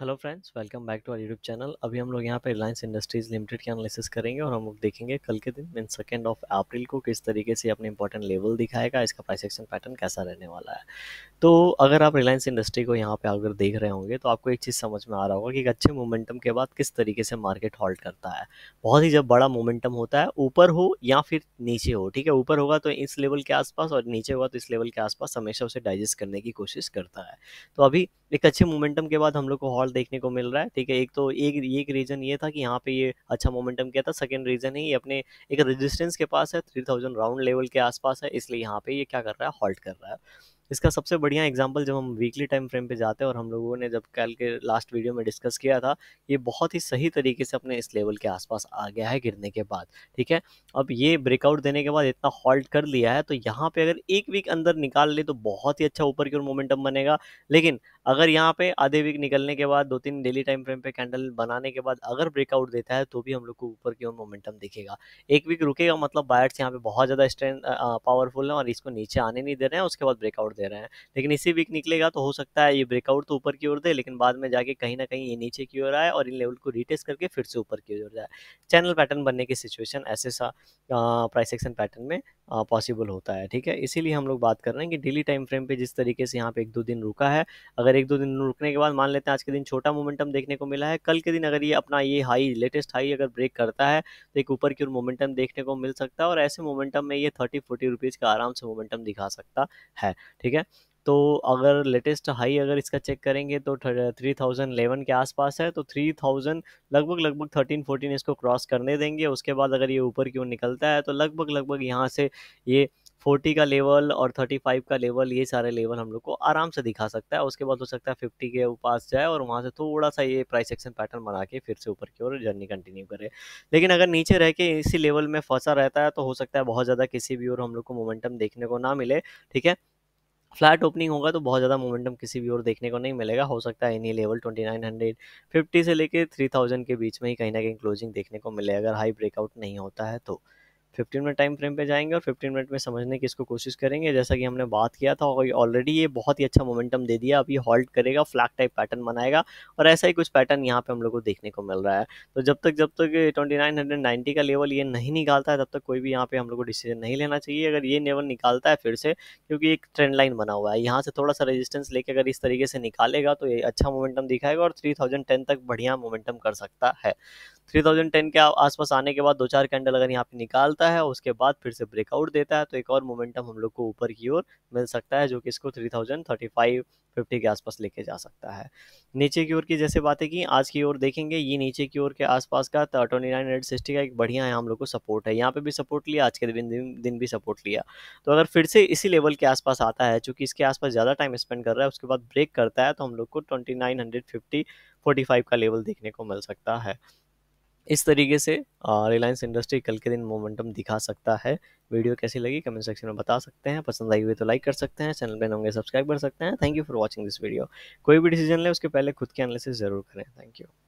hello friends welcome back to our YouTube channel अभी हम लोग यहाँ पे रिलायंस इंडस्ट्रीज़ लिमिटेड के एनालिसिस करेंगे और हम लोग देखेंगे कल के दिन मीन सेकेंड ऑफ अप्रैल को किस तरीके से अपने इंपॉर्टेंट लेवल दिखाएगा इसका प्राइस एक्शन पैटर्न कैसा रहने वाला है तो अगर आप रिलायंस इंडस्ट्री को यहाँ पे अगर देख रहे होंगे तो आपको एक चीज़ समझ में आ रहा होगा कि एक अच्छे मोमेंटम के बाद किस तरीके से मार्केट हॉल्ट करता है बहुत ही जब बड़ा मोमेंटम होता है ऊपर हो या फिर नीचे हो ठीक है ऊपर होगा तो इस लेवल के आसपास और नीचे होगा तो इस लेवल के आसपास हमेशा उसे डाइजेस्ट करने की कोशिश करता है तो अभी एक अच्छे मोमेंटम के बाद हम लोग को हॉल्ट फॉल देखने को मिल रहा है ठीक है एक तो एक एक रीज़न ये था कि यहाँ पे ये अच्छा मोमेंटम किया था सेकेंड रीज़न है ये अपने एक रेजिस्टेंस के पास है थ्री थाउजेंड राउंड लेवल के आसपास है इसलिए यहाँ पे ये क्या कर रहा है हॉल्ट कर रहा है इसका सबसे बढ़िया एग्जाम्पल जब हम वीकली टाइम फ्रेम पे जाते हैं और हम लोगों ने जब कल के लास्ट वीडियो में डिस्कस किया था ये बहुत ही सही तरीके से अपने इस लेवल के आसपास आ गया है गिरने के बाद ठीक है अब ये ब्रेकआउट देने के बाद इतना हॉल्ट कर लिया है तो यहाँ पे अगर एक वीक अंदर निकाल ले तो बहुत ही अच्छा ऊपर की ओर मोमेंटम बनेगा लेकिन अगर यहाँ पे आधे वीक निकलने के बाद दो तीन डेली टाइम फ्रेम पे कैंडल बनाने के बाद अगर ब्रेकआउट देता है तो भी हम लोग को ऊपर की ओर मोमेंटम दिखेगा एक वीक रुकेगा मतलब बायर्स यहाँ पे बहुत ज़्यादा स्ट्रेंथ पावरफुल है और इसको नीचे आने नहीं दे रहे हैं उसके बाद ब्रेकआउट दे रहे हैं लेकिन इसी वीक निकलेगा तो हो सकता है ये ब्रेकआउट तो ऊपर की ओर दे लेकिन बाद में जाके कहीं ना कहीं ये नीचे की ओर आए और इन लेवल को रिटेस्ट करके फिर से ऊपर की ओर जाए चैनल पैटर्न बनने की सिचुएशन ऐसे सा प्राइस एक्शन पैटर्न में पॉसिबल होता है ठीक है इसीलिए हम लोग बात कर रहे हैं कि डेली टाइम फ्रेम पे जिस तरीके से यहाँ पे एक दो दिन रुका है अगर एक दो दिन रुकने के बाद मान लेते हैं आज के दिन छोटा मोमेंटम देखने को मिला है कल के दिन अगर ये अपना ये हाई लेटेस्ट हाई अगर ब्रेक करता है तो एक ऊपर की ओर मोमेंटम देखने को मिल सकता है और ऐसे मोमेंटम में ये थर्टी फोर्टी रुपीज़ का आराम से मोमेंटम दिखा सकता है ठीक ठीक है तो अगर लेटेस्ट हाई अगर इसका चेक करेंगे तो थ्री थाउजेंड एलेवन के आसपास है तो थ्री थाउजेंड लगभग लगभग थर्टीन फोर्टीन इसको क्रॉस करने देंगे उसके बाद अगर ये ऊपर क्यों निकलता है तो लगभग लगभग यहाँ से ये फोर्टी का लेवल और थर्टी फाइव का लेवल ये सारे लेवल हम लोग को आराम से दिखा सकता है उसके बाद हो सकता है फिफ्टी के पास जाए और वहाँ से थोड़ा सा ये प्राइस एक्शन पैटर्न बना के फिर से ऊपर की ओर जर्नी कंटिन्यू करे लेकिन अगर नीचे रह के इसी लेवल में फंसा रहता है तो हो सकता है बहुत ज़्यादा किसी भी ओर हम लोग को मोमेंटम देखने को ना मिले ठीक है फ्लैट ओपनिंग होगा तो बहुत ज़्यादा मोमेंटम किसी भी और देखने को नहीं मिलेगा हो सकता है एनी लेवल 2950 से लेके 3000 के बीच में ही कहीं ना कहीं क्लोजिंग देखने को मिले अगर हाई ब्रेकआउट नहीं होता है तो फिफ्टीन मिनट टाइम फ्रेम पे जाएंगे और फिफ्टीन मिनट में समझने की इसको कोशिश करेंगे जैसा कि हमने बात किया था और ऑलरेडी ये बहुत ही अच्छा मोमेंटम दे दिया अभी हॉल्ट करेगा फ्लैग टाइप पैटर्न बनाएगा और ऐसा ही कुछ पैटर्न यहाँ पे हम लोग को देखने को मिल रहा है तो जब तक जब तक ट्वेंटी का लेवल ये नहीं निकालता है तब तक कोई भी यहाँ पे हम लोग को डिसीजन नहीं लेना चाहिए अगर ये लेवल निकालता है फिर से क्योंकि एक ट्रेंड लाइन बना हुआ है यहाँ से थोड़ा सा रेजिस्टेंस लेके अगर इस तरीके से निकालेगा तो ये अच्छा मोमेंटम दिखाएगा और थ्री तक बढ़िया मोमेंटम कर सकता है 3010 के आसपास आने के बाद दो चार कैंडल अगर यहाँ पे निकालता है उसके बाद फिर से ब्रेकआउट देता है तो एक और मोमेंटम हम लोग को ऊपर की ओर मिल सकता है जो कि इसको 3035 50 के आसपास लेके जा सकता है नीचे की ओर की जैसे बातें की आज की ओर देखेंगे ये नीचे की ओर के आसपास का ट्वेंटी नाइन हंड्रेड सिक्सटी का एक बढ़िया है हम लोग को सपोर्ट है यहाँ पे भी सपोर्ट लिया आज के दिन दिन भी सपोर्ट लिया तो अगर फिर से इसी लेवल के आसपास आता है चूँकि इसके आसपास ज़्यादा टाइम स्पेंड कर रहा है उसके बाद ब्रेक करता है तो हम लोग को twenty nine hundred fifty forty five का लेवल देखने को मिल सकता है इस तरीके से रिलायंस इंडस्ट्री कल के दिन मोमेंटम दिखा सकता है वीडियो कैसी लगी कमेंट सेक्शन में बता सकते हैं पसंद आई हुई तो लाइक कर सकते हैं चैनल पर होंगे सब्सक्राइब कर सकते हैं thank you for watching this video कोई भी डिसीजन ले उसके पहले खुद के एनालिसिस जरूर करें थैंक यू